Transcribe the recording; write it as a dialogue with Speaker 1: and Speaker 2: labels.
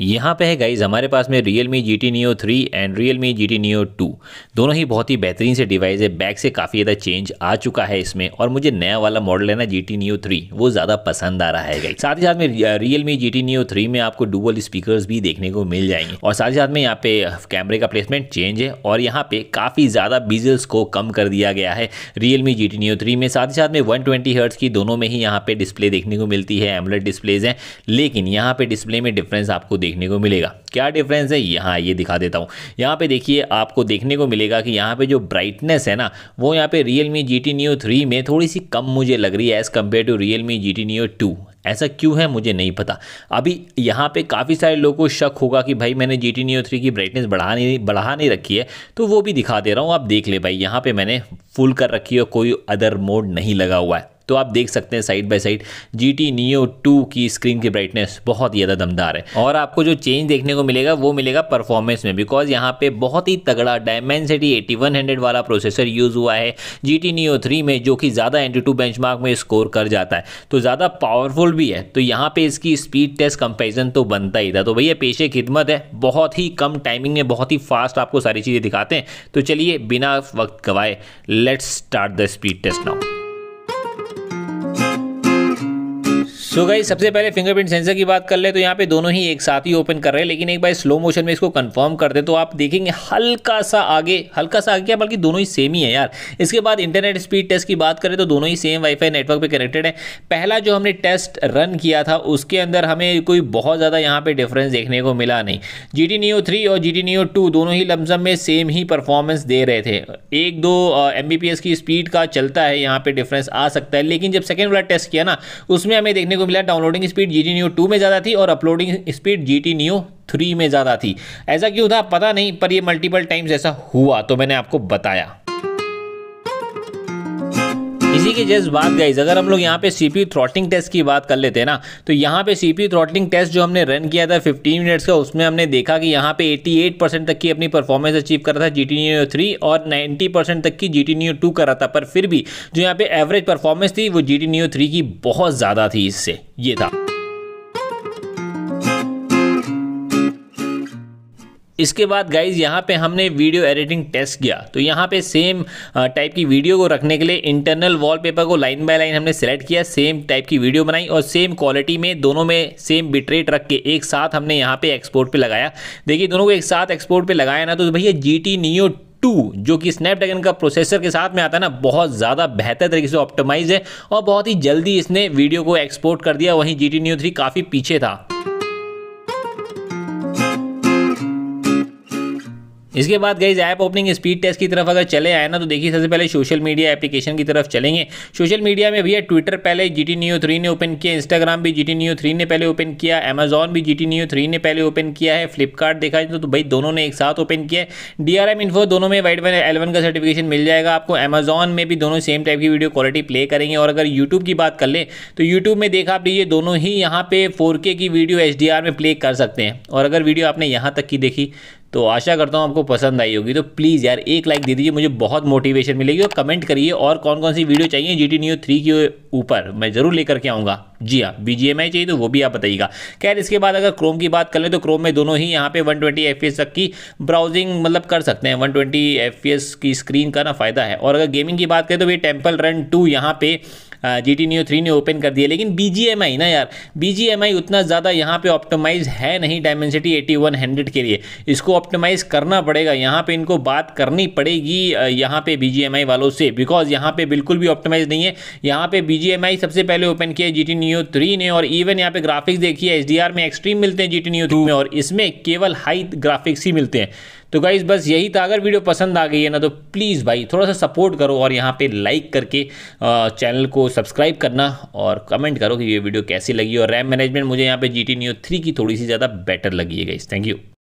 Speaker 1: यहाँ पे है गाइज़ हमारे पास में Realme G T Neo three and Realme G T Neo two दोनों ही बहुत ही बेहतरीन से डिवाइस है बैक से काफ़ी ज़्यादा चेंज आ चुका है इसमें और मुझे नया वाला मॉडल है ना जी टी नियो थ्री वो ज़्यादा पसंद आ रहा है गाइज साथ ही साथ में Realme G T Neo three में आपको डुबल स्पीकर भी देखने को मिल जाएंगे और साथ ही साथ में यहाँ पे कैमरे का प्लेसमेंट चेंज है और यहाँ पे काफ़ी ज़्यादा बीजल्स को कम कर दिया गया है Realme G T Neo three में साथ ही साथ में वन ट्वेंटी हर्ट्स की दोनों में ही यहाँ पे डिस्प्ले देखने को मिलती है एमलेट डिस्प्लेज हैं लेकिन यहाँ पे डिस्प्ले में डिफरेंस आपको देखने को मिलेगा क्या डिफरेंस है यहाँ ये दिखा देता हूँ यहाँ पे देखिए आपको देखने को मिलेगा कि यहाँ पे जो ब्राइटनेस है ना वो यहाँ पे Realme G T Neo three में थोड़ी सी कम मुझे लग रही है as compare to Realme G T Neo two ऐसा क्यों है मुझे नहीं पता अभी यहाँ पे काफ़ी सारे लोगों को शक होगा कि भाई मैंने जी टी नियो थ्री की ब्राइटनेस बढ़ा नहीं बढ़ा नहीं रखी है तो वो भी दिखा दे रहा हूँ आप देख ले भाई यहाँ पे मैंने फुल कर रखी है कोई अदर मोड नहीं लगा हुआ है तो आप देख सकते हैं side by side G T Neo two की स्क्रीन की ब्राइटनेस बहुत ही ज़्यादा दमदार है और आपको जो चेंज देखने को मिलेगा वो मिलेगा परफॉर्मेंस में बिकॉज यहाँ पे बहुत ही तगड़ा डायमेंसिटी एटी वन हंड्रेड वाला प्रोसेसर यूज़ हुआ है जी टी नियो थ्री में जो कि ज़्यादा एंटी टू बेंच में स्कोर कर जाता है तो ज़्यादा पावरफुल भी है तो यहाँ पर इसकी स्पीड टेस्ट कंपेरिजन तो बनता ही था तो भैया पेशे खिदमत है बहुत ही कम टाइमिंग में बहुत ही फास्ट आपको सारी चीज़ें दिखाते हैं तो चलिए बिना वक्त गवाए let's start the speed test now so गई सबसे पहले फिंगरप्रिंट सेंसर की बात कर ले तो यहाँ पे दोनों ही एक साथ ही ओपन कर रहे हैं लेकिन एक बार स्लो मोशन में इसको कंफर्म कर दे तो आप देखेंगे हल्का सा आगे हल्का सा आगे क्या बल्कि दोनों ही सेम ही है यार इसके बाद इंटरनेट स्पीड टेस्ट की बात करें तो दोनों ही सेम वाईफाई नेटवर्क पे कनेक्टेड है पहला जो हमने टेस्ट रन किया था उसके अंदर हमें कोई बहुत ज़्यादा यहाँ पर डिफरेंस देखने को मिला नहीं जी टी नियो थ्री और जी टी नियो टू दोनों ही लमसम में सेम ही परफॉर्मेंस दे रहे थे एक दो एम बी पी एस की स्पीड का चलता है यहाँ पर डिफरेंस आ सकता है लेकिन जब सेकेंड वाला टेस्ट किया ना उसमें हमें देखने को मिला downloading speed G T Neo two में ज़्यादा थी और uploading speed G T Neo three में ज़्यादा थी ऐसा क्यों था पता नहीं पर ये मल्टीपल टाइम्स ऐसा हुआ तो मैंने आपको बताया इसी के जस्ट बात गाइज अगर हम लोग यहाँ पे सीपी थ्रॉटलिंग टेस्ट की बात कर लेते हैं ना तो यहाँ पे सीपी थ्रॉटलिंग टेस्ट जो हमने रन किया था 15 मिनट्स का उसमें हमने देखा कि यहाँ पे 88 परसेंट तक की अपनी परफॉर्मेंस अचीव कर रहा था जी टी न्यू थ्री और 90 परसेंट तक की जी टी न्यू टू कर रहा था पर फिर भी जो यहाँ पे एवरेज परफॉर्मेंस थी वो जी टी न्यू थ्री की बहुत ज़्यादा थी इससे ये था इसके बाद गाइज यहाँ पे हमने वीडियो एडिटिंग टेस्ट किया तो यहाँ पे सेम टाइप uh, की वीडियो को रखने के लिए इंटरनल वॉलपेपर को लाइन बाय लाइन हमने सेलेक्ट किया सेम टाइप की वीडियो बनाई और सेम क्वालिटी में दोनों में सेम बिटरेट रख के एक साथ हमने यहाँ पे एक्सपोर्ट पे लगाया देखिए दोनों को एक साथ एक्सपोर्ट पे लगाया ना तो भैया जी टी टू जो कि स्नैपड्रैगन का प्रोसेसर के साथ में आता है ना बहुत ज़्यादा बेहतर तरीके से ऑप्टिमाइज है और बहुत ही जल्दी इसने वीडियो को एक्सपोर्ट कर दिया वहीं जी टी न्यू थ्री काफ़ी पीछे था इसके बाद गई ऐप ओपनिंग स्पीड टेस्ट की तरफ अगर चले आए ना तो देखिए सबसे पहले सोशल मीडिया एप्लीकेशन की तरफ चलेंगे सोशल मीडिया में भैया ट्विटर पहले जी टी न्यू थ्री ने ओपन किया इंस्टाग्राम भी जी टी न्यू थ्री ने पहले ओपन किया अमेजोन भी जी टी न्यू थ्री ने पहले ओपन किया है फ्लिपकार्ट देखा जाए तो, तो भाई दोनों ने एक साथ ओपन किया डी आर एम इन्फो दोनों में वाइट वन एलेवन का सर्टिफिकेशन मिल जाएगा आपको अमेजॉन में भी दोनों सेम टाइप की वीडियो क्वालिटी प्ले करेंगे और अगर यूट्यूब की बात कर लें तो यूट्यूब में देखा आप लीजिए दोनों ही यहाँ पे फोर की वीडियो एच में प्ले कर सकते हैं और अगर वीडियो आपने यहाँ तक की देखी तो आशा करता हूँ आपको पसंद आई होगी तो प्लीज़ यार एक लाइक दे दीजिए मुझे बहुत मोटिवेशन मिलेगी और कमेंट करिए और कौन कौन सी वीडियो चाहिए जी टी न्यू थ्री के ऊपर मैं ज़रूर लेकर के आऊँगा जी हाँ बी जी एम आई चाहिए तो वो भी आप बताइएगा खैर इसके बाद अगर क्रोम की बात कर लें तो क्रोम में दोनों ही यहाँ पे 120 ट्वेंटी एफ तक की ब्राउजिंग मतलब कर सकते हैं 120 ट्वेंटी एफ की स्क्रीन का ना फ़ायदा है और अगर गेमिंग की बात करें तो भाई टेम्पल रन टू यहाँ पे जी टी न्यू थ्री ने ओपन कर दिया लेकिन बी जी एम आई ना यार बी जी एम आई उतना ज़्यादा यहाँ पे ऑप्टोमाइज है नहीं डायमेंसिटी एटी वन हंड्रेड के लिए इसको ऑप्टोमाइज़ करना पड़ेगा यहाँ पे इनको बात करनी पड़ेगी यहाँ पे बी जी एम आई वालों से बिकॉज यहाँ पे बिल्कुल भी ऑप्टोमाइज नहीं है यहाँ पे बी जी एम आई सबसे पहले ओपन किया जी टी न्यू थ्री ने और इवन यहाँ पे ग्राफिक्स देखिए एच डी आर में एक्सट्रीम मिलते हैं जी टी न्यू थ्री में और इसमें केवल हाई ग्राफिक्स ही मिलते हैं तो गाइज़ बस यही था अगर वीडियो पसंद आ गई है ना तो प्लीज़ भाई थोड़ा सा सपोर्ट करो और यहाँ पे लाइक करके चैनल को सब्सक्राइब करना और कमेंट करो कि ये वीडियो कैसी लगी और रैम मैनेजमेंट मुझे यहाँ पे जी टी न्यू थ्री की थोड़ी सी ज़्यादा बेटर लगी है गाइज़ थैंक यू